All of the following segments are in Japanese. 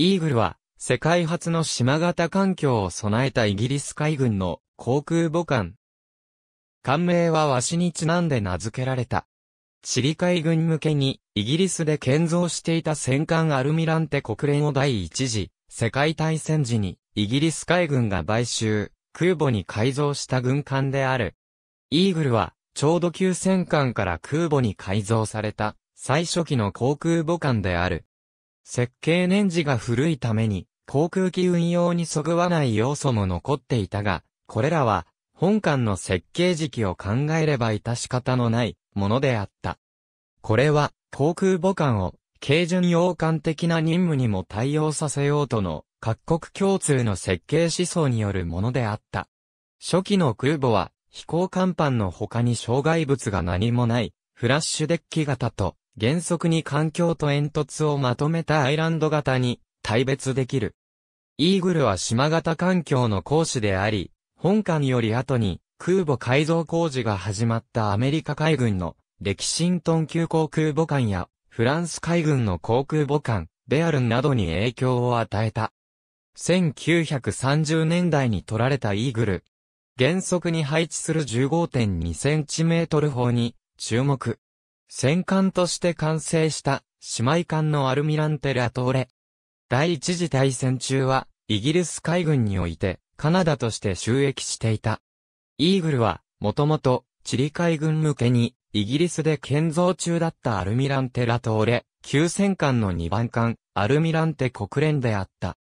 イーグルは、世界初の島型環境を備えたイギリス海軍の航空母艦。艦名はワシにちなんで名付けられた。チリ海軍向けに、イギリスで建造していた戦艦アルミランテ国連を第一次、世界大戦時に、イギリス海軍が買収、空母に改造した軍艦である。イーグルは、ちょうど旧戦艦から空母に改造された、最初期の航空母艦である。設計年次が古いために、航空機運用にそぐわない要素も残っていたが、これらは、本館の設計時期を考えれば致し方のないものであった。これは、航空母艦を、軽巡洋艦的な任務にも対応させようとの、各国共通の設計思想によるものであった。初期の空母は、飛行甲板の他に障害物が何もない、フラッシュデッキ型と、原則に環境と煙突をまとめたアイランド型に大別できる。イーグルは島型環境の講師であり、本艦より後に空母改造工事が始まったアメリカ海軍の歴シントン級航空母艦やフランス海軍の航空母艦、ベアルンなどに影響を与えた。1930年代に取られたイーグル。原則に配置する1 5 2トル砲に注目。戦艦として完成した姉妹艦のアルミランテ・ラトーレ。第一次大戦中はイギリス海軍においてカナダとして収益していた。イーグルはもともとチリ海軍向けにイギリスで建造中だったアルミランテ・ラトーレ、旧戦艦の2番艦アルミランテ・国連であった。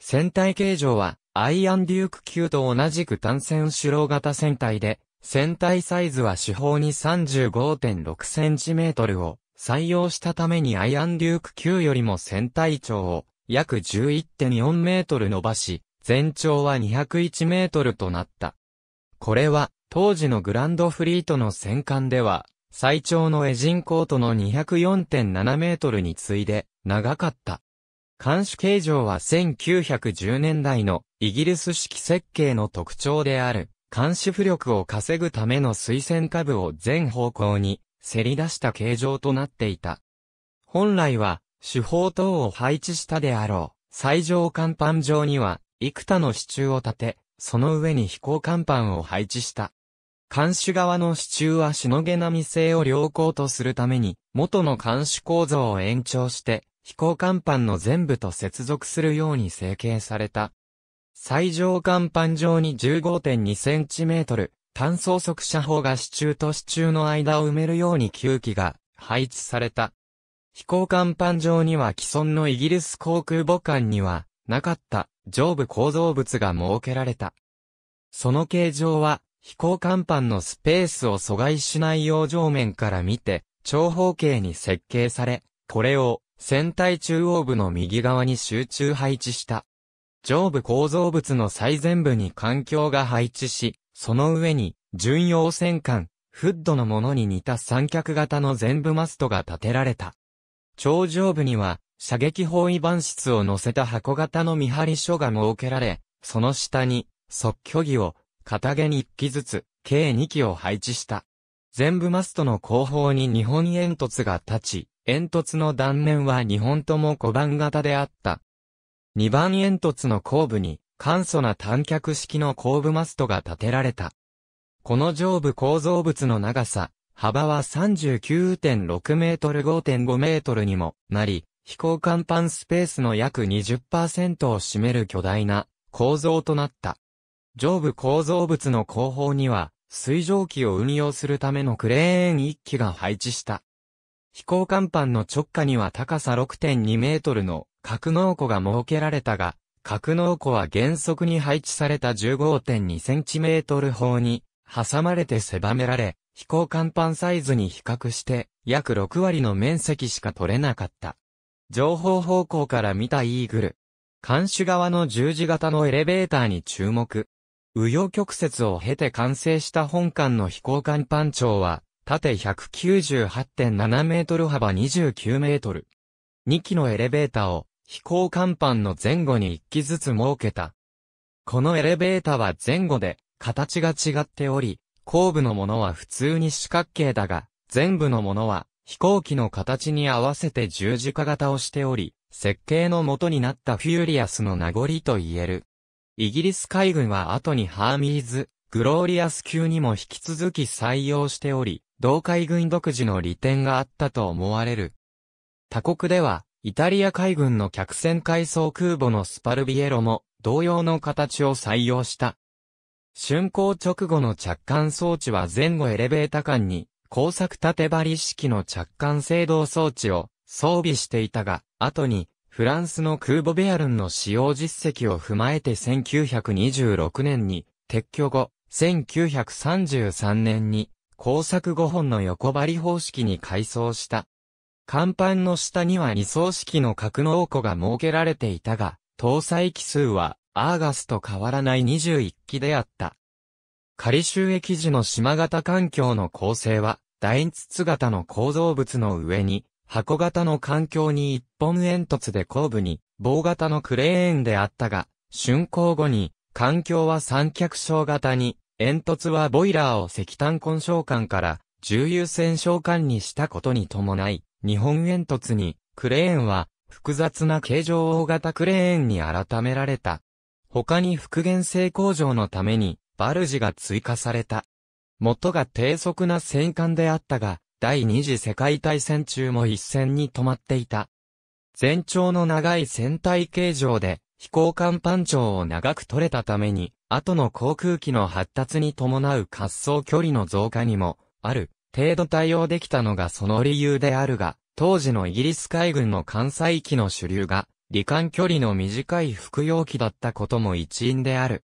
船体形状はアイアンデューク級と同じく単線主郎型船体で、船体サイズは四方に 35.6cm を採用したためにアイアンデューク級よりも船体長を約11.4メートル伸ばし、全長は201メートルとなった。これは当時のグランドフリートの戦艦では最長のエジンコートの204.7メートルに次いで長かった。艦首形状は1910年代のイギリス式設計の特徴である。監視浮力を稼ぐための推薦下部を全方向に、せり出した形状となっていた。本来は、手法等を配置したであろう、最上甲板上には、幾多の支柱を立て、その上に飛行甲板を配置した。監視側の支柱はしのげなみ性を良好とするために、元の監視構造を延長して、飛行甲板の全部と接続するように成形された最上甲板上に 15.2cm、単素速射砲が支柱と支柱の間を埋めるように9機が配置された。飛行甲板上には既存のイギリス航空母艦にはなかった上部構造物が設けられた。その形状は飛行甲板のスペースを阻害しないよう上面から見て長方形に設計され、これを船体中央部の右側に集中配置した。上部構造物の最前部に環境が配置し、その上に、巡洋戦艦、フッドのものに似た三脚型の全部マストが建てられた。頂上部には、射撃包囲板室を載せた箱型の見張り所が設けられ、その下に、即居儀を、片毛に一機ずつ、計二機を配置した。全部マストの後方に日本煙突が立ち、煙突の断面は日本とも小判型であった。2番煙突の後部に、簡素な短脚式の後部マストが建てられた。この上部構造物の長さ、幅は39.6メートル5.5メートルにもなり、飛行甲板スペースの約20%を占める巨大な構造となった。上部構造物の後方には、水蒸気を運用するためのクレーン1機が配置した。飛行甲板の直下には高さ6.2メートルの格納庫が設けられたが、格納庫は原則に配置された 15.2cm 砲に挟まれて狭められ、飛行甲板サイズに比較して約6割の面積しか取れなかった。情報方向から見たイーグル。監視側の十字型のエレベーターに注目。右洋曲折を経て完成した本館の飛行甲板長は、縦198.7メートル幅29メートル。2機のエレベーターを飛行甲板の前後に一機ずつ設けた。このエレベータは前後で形が違っており、後部のものは普通に四角形だが、前部のものは飛行機の形に合わせて十字架型をしており、設計の元になったフューリアスの名残と言える。イギリス海軍は後にハーミーズ、グローリアス級にも引き続き採用しており、同海軍独自の利点があったと思われる。他国では、イタリア海軍の客船改装空母のスパルビエロも同様の形を採用した。竣工直後の着艦装置は前後エレベータ間に工作縦張り式の着艦制動装置を装備していたが、後にフランスの空母ベアルンの使用実績を踏まえて1926年に撤去後、1933年に工作5本の横張り方式に改装した。甲板の下には二層式の格納庫が設けられていたが、搭載機数はアーガスと変わらない21機であった。仮収益時の島型環境の構成は、大筒型の構造物の上に、箱型の環境に一本煙突で後部に、棒型のクレーンであったが、竣工後に、環境は三脚小型に、煙突はボイラーを石炭混焼管から重油線焼管にしたことに伴い、日本煙突に、クレーンは、複雑な形状大型クレーンに改められた。他に復元性向上のために、バルジが追加された。元が低速な戦艦であったが、第二次世界大戦中も一戦に止まっていた。全長の長い船体形状で、飛行艦パ長を長く取れたために、後の航空機の発達に伴う滑走距離の増加にも、ある、程度対応できたのがその理由であるが、当時のイギリス海軍の艦載機の主流が、離艦距離の短い服用機だったことも一因である。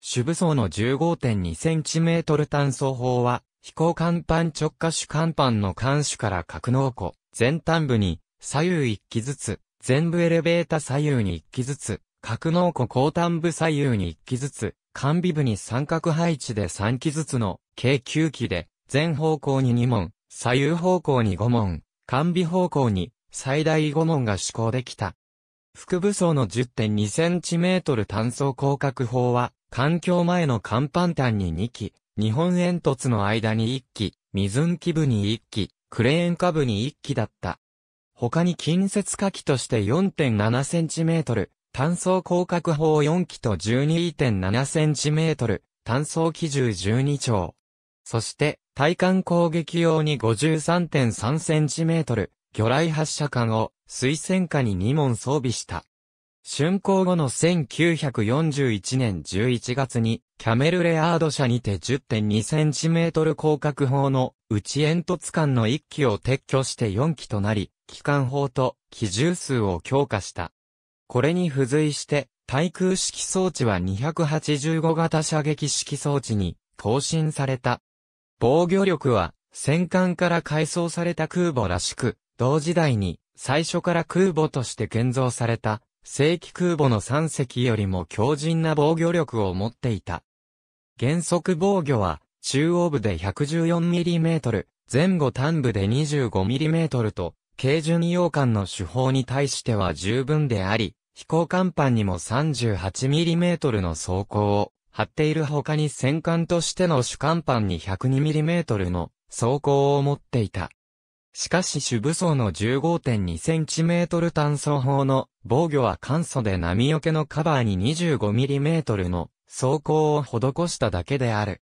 主武装の 15.2cm 炭素砲は、飛行甲板直下主甲板の艦首から格納庫、前端部に左右1機ずつ、全部エレベータ左右に1機ずつ、格納庫後端部左右に1機ずつ、完備部に三角配置で3機ずつの、計9機で、全方向に2問、左右方向に5問、完備方向に最大5問が施行できた。副武装の 10.2cm 単素広角砲は、環境前の甲板端に2機、日本煙突の間に1機、水運機部に1機、クレーン下部に1機だった。他に近接火器として 4.7cm、単素広角砲4機と 12.7cm、単素機銃12丁。そして、対艦攻撃用に 53.3cm、魚雷発射管を水戦下に2門装備した。竣工後の1941年11月に、キャメルレアード社にて 10.2cm 広角砲の内煙突管の1機を撤去して4機となり、機関砲と機銃数を強化した。これに付随して、対空式装置は285型射撃式装置に更新された。防御力は、戦艦から改装された空母らしく、同時代に、最初から空母として建造された、正規空母の3隻よりも強靭な防御力を持っていた。原則防御は、中央部で 114mm、前後端部で 25mm と、軽巡洋艦の手法に対しては十分であり、飛行甲板にも 38mm の装甲を張っている他に戦艦としての主艦板に 102mm の装甲を持っていた。しかし主武装の 15.2cm 炭素砲の防御は簡素で波除けのカバーに 25mm の装甲を施しただけである。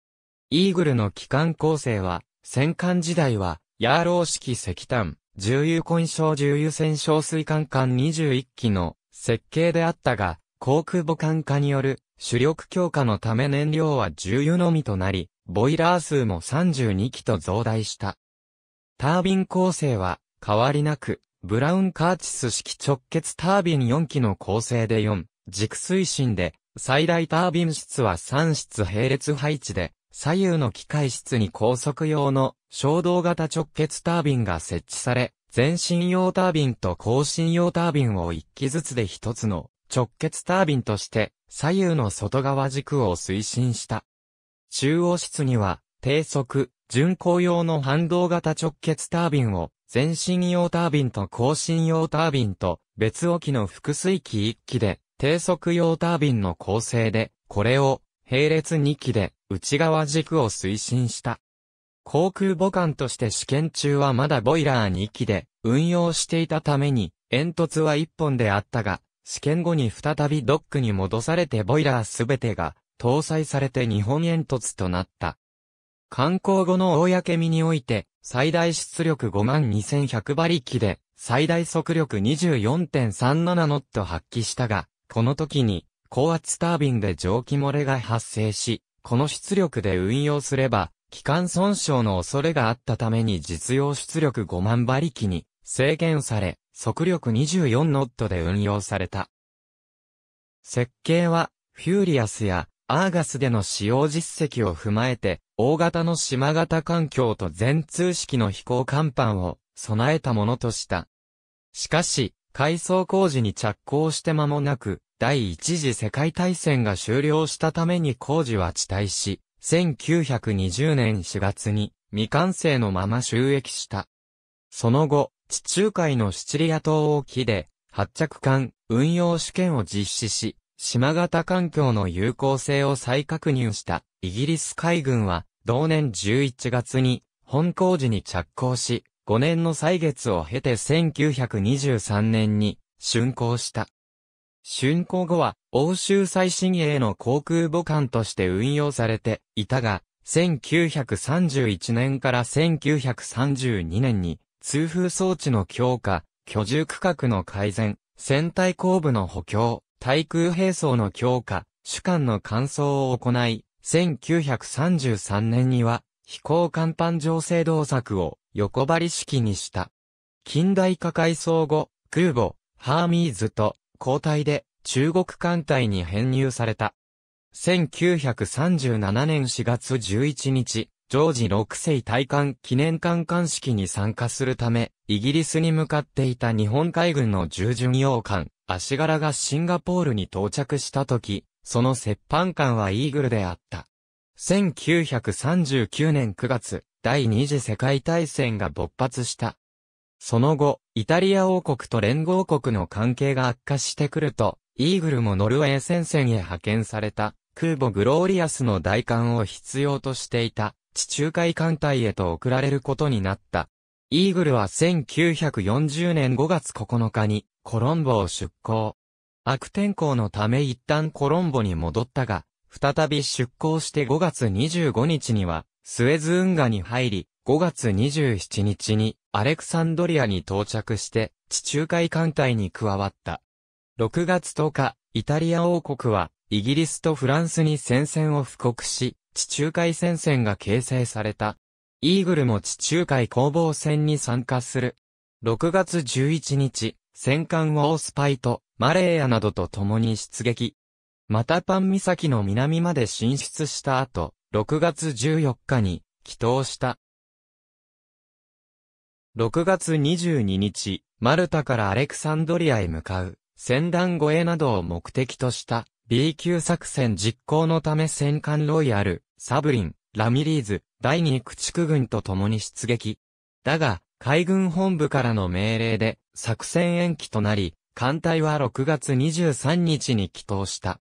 イーグルの機関構成は、戦艦時代は、ヤーロー式石炭、重油混焼重油戦小水管艦21機の設計であったが、航空母艦化による主力強化のため燃料は重油のみとなり、ボイラー数も32機と増大した。タービン構成は変わりなく、ブラウンカーチス式直結タービン4機の構成で4、軸推進で、最大タービン室は3室並列配置で、左右の機械室に高速用の衝動型直結タービンが設置され、前進用タービンと後進用タービンを1機ずつで1つの直結タービンとして左右の外側軸を推進した。中央室には、低速、巡航用の反動型直結タービンを、前進用タービンと後進用タービンと、別置きの複水機1機で、低速用タービンの構成で、これを、並列2機で、内側軸を推進した。航空母艦として試験中はまだボイラー2機で、運用していたために、煙突は1本であったが、試験後に再びドックに戻されてボイラーすべてが搭載されて日本煙突となった。観光後の公見において、最大出力52100馬力で、最大速力24.37ノット発揮したが、この時に、高圧タービンで蒸気漏れが発生し、この出力で運用すれば、機関損傷の恐れがあったために実用出力5万馬力に制限され、速力24ノットで運用された。設計は、フューリアスやアーガスでの使用実績を踏まえて、大型の島型環境と全通式の飛行甲板を備えたものとした。しかし、改装工事に着工して間もなく、第一次世界大戦が終了したために工事は遅滞し、1920年4月に未完成のまま収益した。その後、地中海のシチリア島沖で、発着艦運用試験を実施し、島型環境の有効性を再確認したイギリス海軍は、同年11月に本工事に着工し、5年の歳月を経て1923年に竣工した。竣工後は欧州最新鋭の航空母艦として運用されていたが、1931年から1932年に通風装置の強化、居住区画の改善、船体後部の補強、対空兵装の強化、主管の乾燥を行い、1933年には、飛行甲板上制動作を横張り式にした。近代化改装後、空母、ハーミーズと交代で中国艦隊に編入された。1937年4月11日、ジョージ6世大艦記念艦艦式に参加するため、イギリスに向かっていた日本海軍の従順洋艦、足柄がシンガポールに到着した時、その接半艦はイーグルであった。1939年9月、第二次世界大戦が勃発した。その後、イタリア王国と連合国の関係が悪化してくると、イーグルもノルウェー戦線へ派遣された、空母グローリアスの大艦を必要としていた。地中海艦隊へと送られることになった。イーグルは1940年5月9日にコロンボを出港。悪天候のため一旦コロンボに戻ったが、再び出港して5月25日にはスエズ運河に入り、5月27日にアレクサンドリアに到着して地中海艦隊に加わった。6月10日、イタリア王国はイギリスとフランスに戦線を布告し、地中海戦線が形成された。イーグルも地中海攻防戦に参加する。6月11日、戦艦ウォースパイとマレーヤなどと共に出撃。またパン岬の南まで進出した後、6月14日に帰投した。6月22日、マルタからアレクサンドリアへ向かう、船団護衛などを目的とした B 級作戦実行のため戦艦ロイヤル、サブリン、ラミリーズ、第2駆逐軍と共に出撃。だが、海軍本部からの命令で作戦延期となり、艦隊は6月23日に帰投した。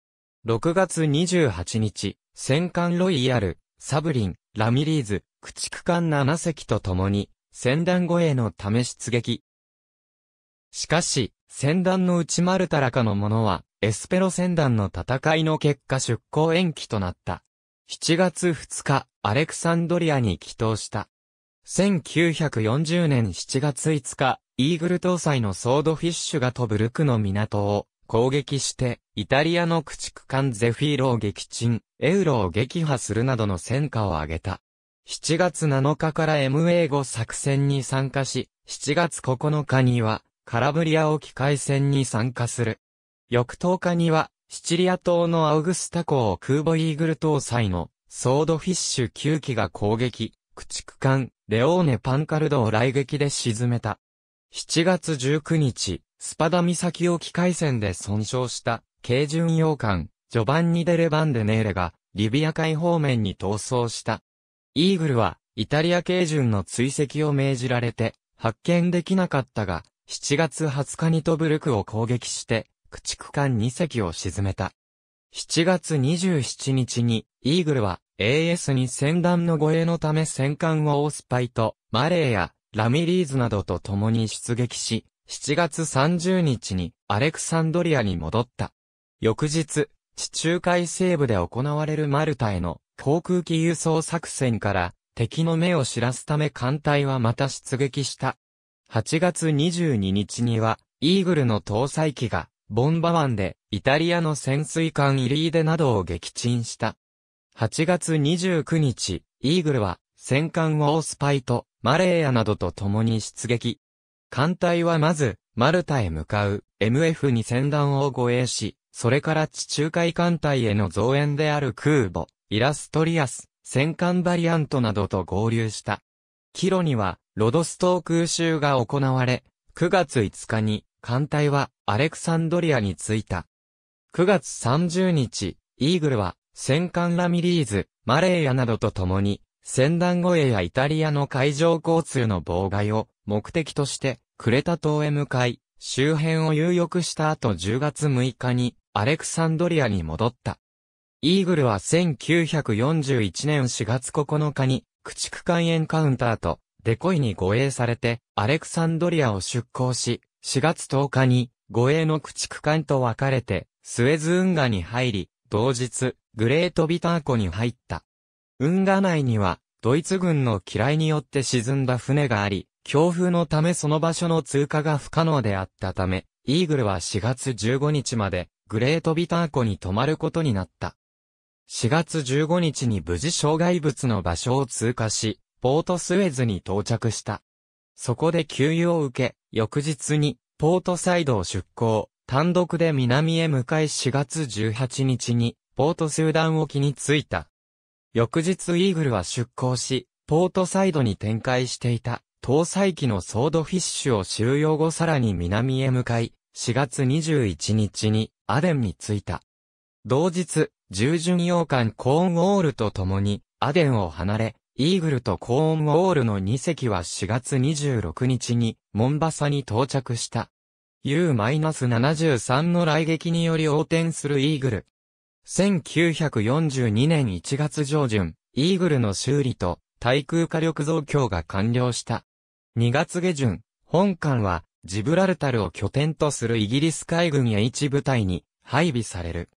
6月28日、戦艦ロイヤル、サブリン、ラミリーズ、駆逐艦7隻と共に、戦団護衛のため出撃。しかし、戦団の内丸太かの者は、エスペロ戦団の戦いの結果出港延期となった。7月2日、アレクサンドリアに帰投した。1940年7月5日、イーグル搭載のソードフィッシュが飛ぶルクの港を攻撃して、イタリアの駆逐艦ゼフィーロを撃沈、エウロを撃破するなどの戦果を挙げた。7月7日から MA5 作戦に参加し、7月9日にはカラブリア沖海戦に参加する。翌10日には、シチリア島のアウグスタ港空母イーグル搭載のソードフィッシュ9機が攻撃、駆逐艦、レオーネ・パンカルドを来撃で沈めた。7月19日、スパダ岬沖海戦で損傷した軽巡洋艦、ジョバンニ・デ・レバンデ・ネーレが、リビア海方面に逃走した。イーグルは、イタリア軽巡の追跡を命じられて、発見できなかったが、7月20日にトブルクを攻撃して、駆逐艦2隻を沈めた。7月27日に、イーグルは AS に戦団の護衛のため戦艦をオースパイと、マレーやラミリーズなどと共に出撃し、7月30日にアレクサンドリアに戻った。翌日、地中海西部で行われるマルタへの航空機輸送作戦から敵の目を知らすため艦隊はまた出撃した。8月22日には、イーグルの搭載機が、ボンバ湾で、イタリアの潜水艦イリーデなどを撃沈した。8月29日、イーグルは、戦艦ウォースパイと、マレーヤなどと共に出撃。艦隊はまず、マルタへ向かう、MF に戦団を護衛し、それから地中海艦隊への増援である空母、イラストリアス、戦艦バリアントなどと合流した。キロには、ロドスー空襲が行われ、9月5日に艦隊はアレクサンドリアに着いた。9月30日、イーグルは戦艦ラミリーズ、マレーヤなどと共に、戦団護衛やイタリアの海上交通の妨害を目的としてクレタ島へ向かい、周辺を遊浴した後10月6日にアレクサンドリアに戻った。イーグルは1941年4月9日に駆逐艦エンカウンターとデコイに護衛されて、アレクサンドリアを出港し、4月10日に、護衛の駆逐艦と分かれて、スエズ運河に入り、同日、グレートビター湖に入った。運河内には、ドイツ軍の機雷によって沈んだ船があり、強風のためその場所の通過が不可能であったため、イーグルは4月15日まで、グレートビター湖に泊まることになった。4月15日に無事障害物の場所を通過し、ポートスウェズに到着した。そこで給油を受け、翌日に、ポートサイドを出港、単独で南へ向かい4月18日に、ポートスーダン沖に着いた。翌日イーグルは出港し、ポートサイドに展開していた、搭載機のソードフィッシュを収容後さらに南へ向かい、4月21日に、アデンに着いた。同日、従順洋艦コーンウォールと共に、アデンを離れ、イーグルとコーンウォールの2隻は4月26日にモンバサに到着した。U-73 の来撃により横転するイーグル。1942年1月上旬、イーグルの修理と対空火力増強が完了した。2月下旬、本艦はジブラルタルを拠点とするイギリス海軍 H 部隊に配備される。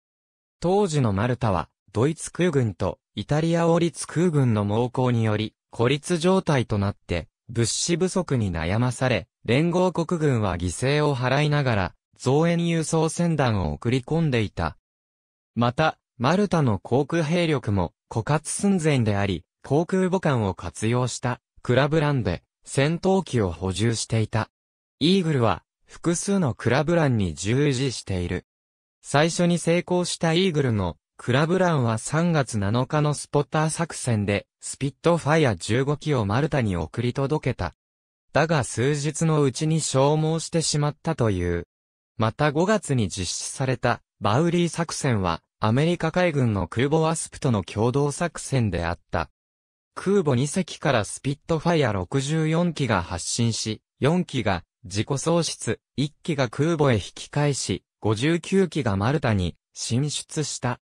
当時のマルタはドイツ空軍とイタリア王立空軍の猛攻により孤立状態となって物資不足に悩まされ、連合国軍は犠牲を払いながら増援輸送船団を送り込んでいた。また、マルタの航空兵力も枯渇寸前であり、航空母艦を活用したクラブランで戦闘機を補充していた。イーグルは複数のクラブランに従事している。最初に成功したイーグルのクラブランは3月7日のスポッター作戦で、スピットファイア15機をマルタに送り届けた。だが数日のうちに消耗してしまったという。また5月に実施された、バウリー作戦は、アメリカ海軍の空母アスプとの共同作戦であった。空母2隻からスピットファイア64機が発進し、4機が自己喪失、1機が空母へ引き返し、59機がマルタに進出した。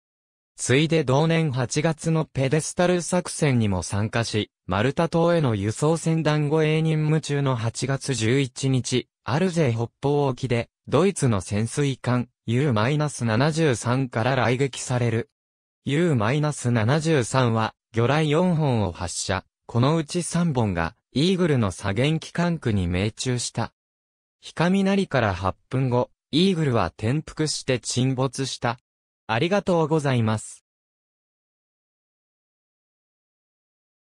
ついで同年8月のペデスタル作戦にも参加し、マルタ島への輸送船団護衛任務中の8月11日、アルゼ北方沖で、ドイツの潜水艦 U-73 から来撃される。U-73 は、魚雷4本を発射、このうち3本が、イーグルの左舷機関区に命中した。なりから8分後、イーグルは転覆して沈没した。ありがとうございます。